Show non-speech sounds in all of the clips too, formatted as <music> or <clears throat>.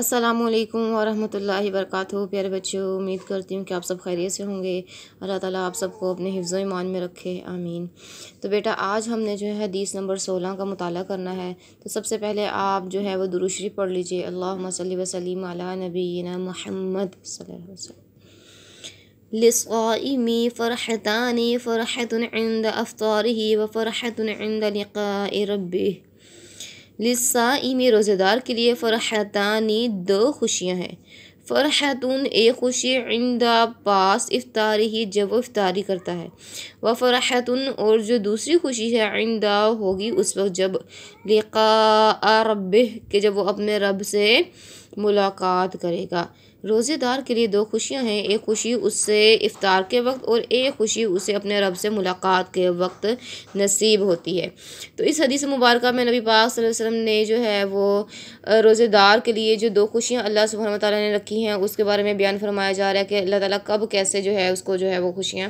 السلام علیکم ورحمۃ اللہ وبرکاتہ پیارے بچے امید کرتی ہوں کہ آپ سب خیریت سے ہوں گے اللہ تعالیٰ آپ سب کو اپنے حفظ و ایمان میں رکھے آمین تو بیٹا آج ہم نے جو ہے حدیث نمبر سولہ کا مطالعہ کرنا ہے تو سب سے پہلے آپ جو ہے وہ دروشری پڑھ لیجئے اللہ صلی وسلم علی نبینا محمد صلی اللہ علیہ وسلم فرحة عند أفطاره وفرحة عند لقاء ربه لسا ایمی روزہ دار کے لیے فرحتانی دو خوشیاں ہیں فرحتن ایک خوشی عند پاس افطاری ہی جب وہ افطاری کرتا ہے وہ فرحتن اور جو دوسری خوشی ہے عند ہوگی اس وقت جب لقاء رب کہ جب وہ اپنے رب سے ملاقات کرے گا روزے دار کے لیے دو خوشیاں ہیں ایک خوشی اس سے افطار کے وقت اور ایک خوشی اسے اپنے رب سے ملاقات کے وقت نصیب ہوتی ہے تو اس حدیث مبارکہ میں نبی پاک صلی اللہ علیہ وسلم نے جو ہے وہ روزے دار کے لیے جو دو خوشیاں اللہ سبحانہ و تعالیٰ نے رکھی ہیں اس کے بارے میں بیان فرمایا جا رہا ہے کہ اللہ تعالیٰ کب کیسے جو ہے اس کو جو ہے وہ خوشیاں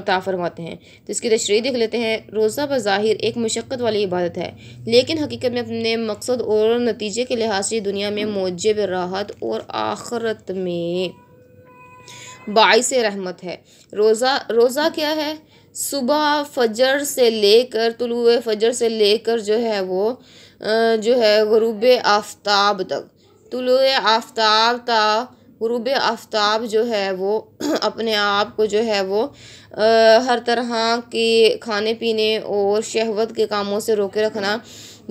عطا فرماتے ہیں تو اس کی تشریح دیکھ لیتے ہیں روزہ بظاہر ایک مشقت والی عبادت ہے لیکن حقیقت میں اپنے مقصد اور نتیجے کے لحاظ سے دنیا میں موجب راحت اور آخرت وقت میں باعث رحمت ہے روزہ روزہ کیا ہے صبح فجر سے لے کر طلوع فجر سے لے کر جو ہے وہ جو ہے غروب آفتاب تک طلوع آفتاب تا غروب آفتاب جو ہے وہ <clears throat> اپنے آپ کو جو ہے وہ ہر طرح کے کھانے پینے اور شہوت کے کاموں سے روکے رکھنا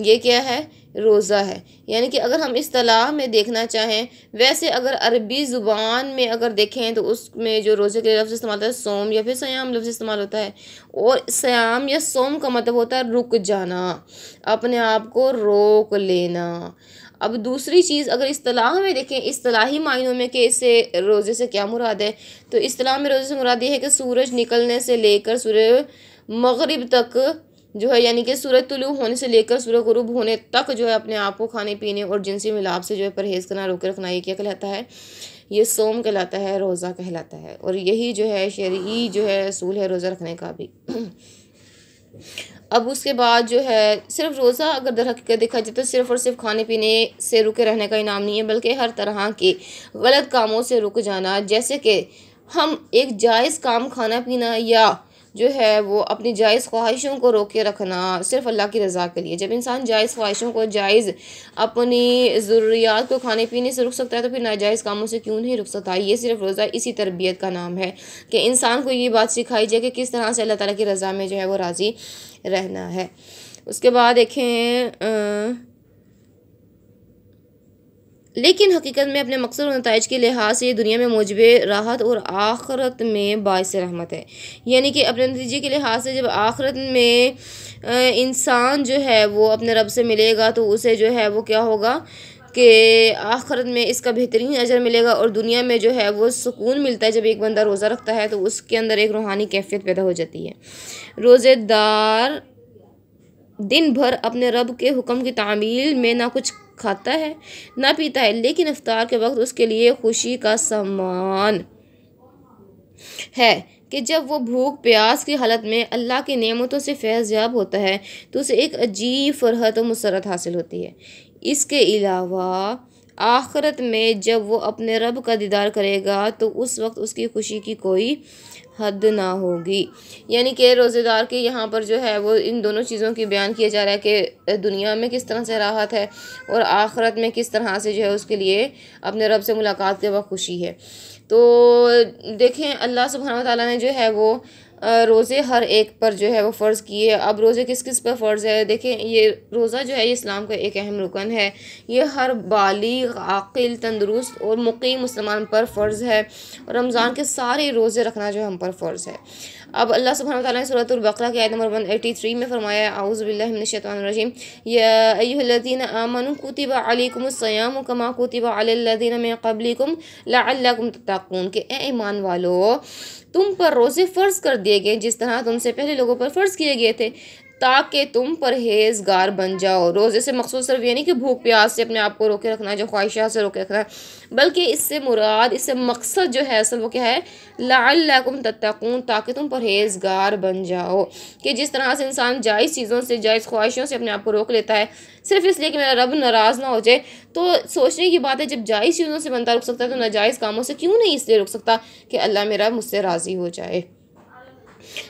یہ کیا ہے روزہ ہے یعنی کہ اگر ہم اصطلاح میں دیکھنا چاہیں ویسے اگر عربی زبان میں اگر دیکھیں تو اس میں جو روزے کے لفظ استعمال ہوتا ہے سوم یا پھر سیام لفظ استعمال ہوتا ہے اور سیام یا سوم کا مطلب ہوتا ہے رک جانا اپنے آپ کو روک لینا اب دوسری چیز اگر اصطلاح میں دیکھیں اصطلاحی معنوں میں کہ اسے روزے سے کیا مراد ہے تو اصطلاح میں روزے سے مراد یہ ہے کہ سورج نکلنے سے لے کر سورج مغرب تک جو ہے یعنی کہ سورج طلوع ہونے سے لے کر سورج غروب ہونے تک جو ہے اپنے آپ کو کھانے پینے اور جنسی ملاب سے جو ہے پرہیز کرنا روکے رکھنا یہ کیا کہلاتا ہے یہ سوم کہلاتا ہے روزہ کہلاتا ہے اور یہی جو ہے شرعی جو ہے اصول ہے روزہ رکھنے کا بھی اب اس کے بعد جو ہے صرف روزہ اگر در حقیقت دیکھا جائے تو صرف اور صرف کھانے پینے سے رکے رہنے کا انعام نہیں ہے بلکہ ہر طرح کے غلط کاموں سے رک جانا جیسے کہ ہم ایک جائز کام کھانا پینا یا جو ہے وہ اپنی جائز خواہشوں کو روکے رکھنا صرف اللہ کی رضا کے لیے جب انسان جائز خواہشوں کو جائز اپنی ضروریات کو کھانے پینے سے رک سکتا ہے تو پھر ناجائز کاموں سے کیوں نہیں رک سکتا یہ صرف روزہ اسی تربیت کا نام ہے کہ انسان کو یہ بات سکھائی جائے کہ کس طرح سے اللہ تعالیٰ کی رضا میں جو ہے وہ راضی رہنا ہے اس کے بعد دیکھیں لیکن حقیقت میں اپنے مقصد و نتائج کے لحاظ سے یہ دنیا میں موجب راحت اور آخرت میں باعث رحمت ہے یعنی کہ اپنے نتیجے کے لحاظ سے جب آخرت میں انسان جو ہے وہ اپنے رب سے ملے گا تو اسے جو ہے وہ کیا ہوگا کہ آخرت میں اس کا بہترین اجر ملے گا اور دنیا میں جو ہے وہ سکون ملتا ہے جب ایک بندہ روزہ رکھتا ہے تو اس کے اندر ایک روحانی کیفیت پیدا ہو جاتی ہے روزے دار دن بھر اپنے رب کے حکم کی تعمیل میں نہ کچھ کھاتا ہے نہ پیتا ہے لیکن افطار کے وقت اس کے لیے خوشی کا سامان ہے کہ جب وہ بھوک پیاس کی حالت میں اللہ کی نعمتوں سے فیض یاب ہوتا ہے تو اسے ایک عجیب فرحت و مسرت حاصل ہوتی ہے اس کے علاوہ آخرت میں جب وہ اپنے رب کا دیدار کرے گا تو اس وقت اس کی خوشی کی کوئی حد نہ ہوگی یعنی کہ روزے دار کے یہاں پر جو ہے وہ ان دونوں چیزوں کی بیان کیا جا رہا ہے کہ دنیا میں کس طرح سے راحت ہے اور آخرت میں کس طرح سے جو ہے اس کے لیے اپنے رب سے ملاقات کے وقت خوشی ہے تو دیکھیں اللہ سبحانہ وتعالی نے جو ہے وہ روزے ہر ایک پر جو ہے وہ فرض کیے اب روزے کس کس پر فرض ہے دیکھیں یہ روزہ جو ہے یہ اسلام کا ایک اہم رکن ہے یہ ہر بالغ عاقل تندرست اور مقیم مسلمان پر فرض ہے اور رمضان کے سارے روزے رکھنا جو ہم پر فرض ہے اب اللہ سبحانہ وتعالی نے سورة البقرہ کی آیت نمبر 183 میں فرمایا ہے اعوذ باللہ من الشیطان الرجیم یا ایہا الذین آمنوا کتب علیکم الصیام کما کتب علی الذین من قبلکم لعلکم تتقون کہ اے ایمان والو تم پر روزے فرض کر دیئے گئے جس طرح تم سے پہلے لوگوں پر فرض کیے گئے تھے تاکہ تم پرہیزگار بن جاؤ روزے سے مقصود صرف یہ نہیں کہ بھوک پیاس سے اپنے آپ کو روکے رکھنا ہے جو خواہشات سے روکے رکھنا ہے بلکہ اس سے مراد اس سے مقصد جو ہے اصل وہ کیا ہے لعلکم تتقون تاکہ تم پرہیزگار بن جاؤ کہ جس طرح سے انسان جائز چیزوں سے جائز خواہشوں سے اپنے آپ کو روک لیتا ہے صرف اس لیے کہ میرا رب ناراض نہ ہو جائے تو سوچنے کی بات ہے جب جائز چیزوں سے بندہ رک سکتا ہے تو ناجائز کاموں سے کیوں نہیں اس لیے رک سکتا کہ اللہ میرا مجھ سے راضی ہو جائے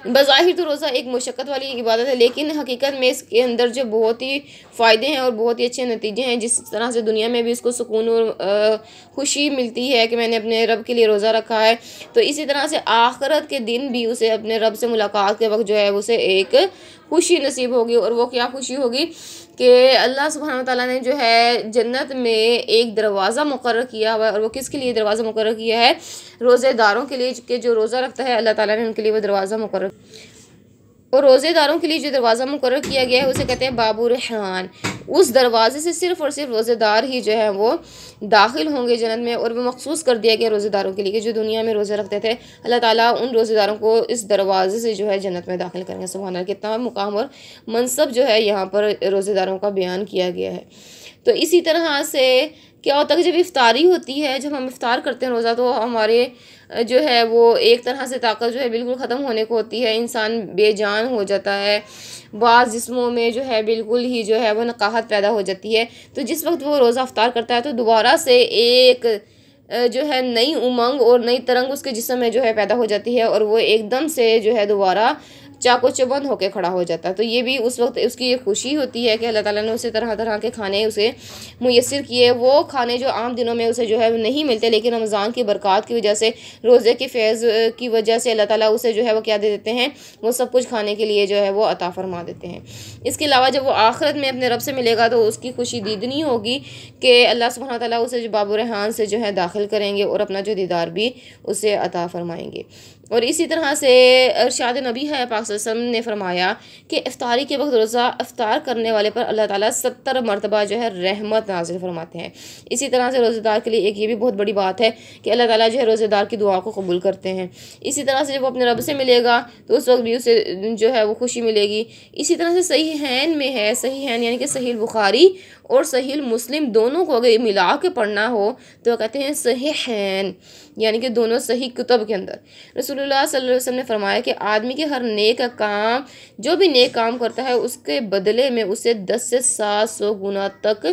بظاہر تو روزہ ایک مشقت والی عبادت ہے لیکن حقیقت میں اس کے اندر جو بہت ہی فائدے ہیں اور بہت ہی اچھے نتیجے ہیں جس طرح سے دنیا میں بھی اس کو سکون اور خوشی ملتی ہے کہ میں نے اپنے رب کے لیے روزہ رکھا ہے تو اسی طرح سے آخرت کے دن بھی اسے اپنے رب سے ملاقات کے وقت جو ہے اسے ایک خوشی نصیب ہوگی اور وہ کیا خوشی ہوگی کہ اللہ سبحانہ تعالیٰ نے جو ہے جنت میں ایک دروازہ مقرر کیا ہوا ہے اور وہ کس کے لیے دروازہ مقرر کیا ہے روزہ داروں کے لیے کہ جو روزہ رکھتا ہے اللہ تعالیٰ نے ان کے لیے وہ دروازہ مقرر اور روزہ داروں کے لیے جو دروازہ مقرر کیا گیا ہے اسے کہتے ہیں باب الرحمان اس دروازے سے صرف اور صرف روزے دار ہی جو ہے وہ داخل ہوں گے جنت میں اور وہ مخصوص کر دیا گیا روزہ داروں کے لیے کہ جو دنیا میں روزے رکھتے تھے اللہ تعالیٰ ان روزے داروں کو اس دروازے سے جو ہے جنت میں داخل کریں گے سبحان اللہ کتنا مقام اور منصب جو ہے یہاں پر روزے داروں کا بیان کیا گیا ہے تو اسی طرح سے کیا ہوتا تک کہ جب افطاری ہوتی ہے جب ہم افطار کرتے ہیں روزہ تو ہمارے جو ہے وہ ایک طرح سے طاقت جو ہے بالکل ختم ہونے کو ہوتی ہے انسان بے جان ہو جاتا ہے بعض جسموں میں جو ہے بالکل ہی جو ہے وہ نقاہت پیدا ہو جاتی ہے تو جس وقت وہ روزہ افطار کرتا ہے تو دوبارہ سے ایک جو ہے نئی امنگ اور نئی ترنگ اس کے جسم میں جو ہے پیدا ہو جاتی ہے اور وہ ایک دم سے جو ہے دوبارہ چاکو چبن چبند ہو کے کھڑا ہو جاتا ہے تو یہ بھی اس وقت اس کی یہ خوشی ہوتی ہے کہ اللہ تعالیٰ نے اسے طرح طرح کے کھانے اسے میسر کیے وہ کھانے جو عام دنوں میں اسے جو ہے نہیں ملتے لیکن رمضان کی برکات کی وجہ سے روزے کی فیض کی وجہ سے اللہ تعالیٰ اسے جو ہے وہ کیا دے دیتے ہیں وہ سب کچھ کھانے کے لیے جو ہے وہ عطا فرما دیتے ہیں اس کے علاوہ جب وہ آخرت میں اپنے رب سے ملے گا تو اس کی خوشی دیدنی ہوگی کہ اللہ سبحانہ تعالیٰ اسے جو باب رحان سے جو ہے داخل داخل کریں گے اور اپنا جو دیدار بھی اسے عطا فرمائیں گے اور اسی طرح سے ارشاد نبی ہے پاک صلی اللہ علیہ وسلم نے فرمایا کہ افطاری کے وقت روزہ افطار کرنے والے پر اللہ تعالیٰ ستر مرتبہ جو ہے رحمت نازل فرماتے ہیں اسی طرح سے روزہ دار کے لیے ایک یہ بھی بہت بڑی بات ہے کہ اللہ تعالیٰ جو ہے روزہ دار کی دعا کو قبول کرتے ہیں اسی طرح سے جب وہ اپنے رب سے ملے گا تو اس وقت بھی اسے جو ہے وہ خوشی ملے گی اسی طرح سے صحیح ہین میں ہے صحیح ہین یعنی کہ صحیح بخاری اور صحیح مسلم دونوں کو اگر یہ ملا کے پڑھنا ہو تو کہتے ہیں صحیح حین یعنی کہ دونوں صحیح کتب کے اندر رسول اللہ صلی اللہ علیہ وسلم نے فرمایا کہ آدمی کے ہر نیک کام جو بھی نیک کام کرتا ہے اس کے بدلے میں اسے دس سے سات سو گنا تک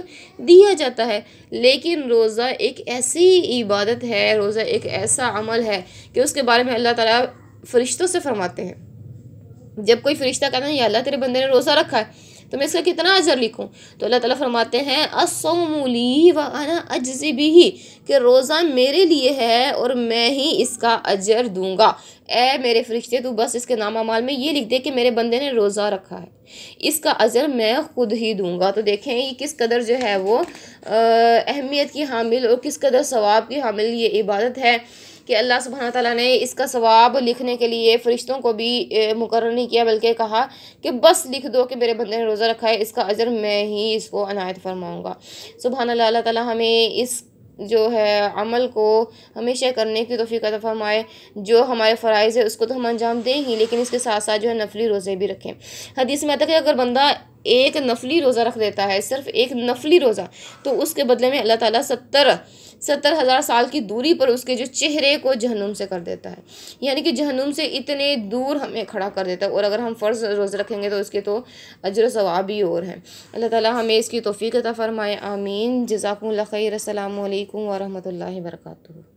دیا جاتا ہے لیکن روزہ ایک ایسی عبادت ہے روزہ ایک ایسا عمل ہے کہ اس کے بارے میں اللہ تعالیٰ فرشتوں سے فرماتے ہیں جب کوئی فرشتہ کہتا ہے یا اللہ تیرے بندے نے روزہ رکھا ہے تو میں اس کا کتنا اجر لکھوں تو اللہ تعالیٰ فرماتے ہیں اصومولی وانا بھی کہ روزہ میرے لیے ہے اور میں ہی اس کا اجر دوں گا اے میرے فرشتے تو بس اس کے نامہ مال میں یہ لکھ دے کہ میرے بندے نے روزہ رکھا ہے اس کا عجر میں خود ہی دوں گا تو دیکھیں یہ کس قدر جو ہے وہ اہمیت کی حامل اور کس قدر ثواب کی حامل یہ عبادت ہے کہ اللہ سبحانہ تعالیٰ نے اس کا ثواب لکھنے کے لیے فرشتوں کو بھی مقرر نہیں کیا بلکہ کہا کہ بس لکھ دو کہ میرے بندے نے روزہ رکھا ہے اس کا عجر میں ہی اس کو عنایت فرماؤں گا سبحان اللہ اللہ تعالیٰ ہمیں اس جو ہے عمل کو ہمیشہ کرنے کی توفیق عطا فرمائے جو ہمارے فرائض ہے اس کو تو ہم انجام دیں ہی لیکن اس کے ساتھ ساتھ جو ہے نفلی روزے بھی رکھیں حدیث میں آتا ہے کہ اگر بندہ ایک نفلی روزہ رکھ دیتا ہے صرف ایک نفلی روزہ تو اس کے بدلے میں اللہ تعالیٰ ستر ستر ہزار سال کی دوری پر اس کے جو چہرے کو جہنم سے کر دیتا ہے یعنی کہ جہنم سے اتنے دور ہمیں کھڑا کر دیتا ہے اور اگر ہم فرض روز رکھیں گے تو اس کے تو اجر و ثواب ہی اور ہیں اللہ تعالیٰ ہمیں اس کی توفیق عطا فرمائے آمین جزاکم اللہ خیر السلام علیکم ورحمۃ اللہ وبرکاتہ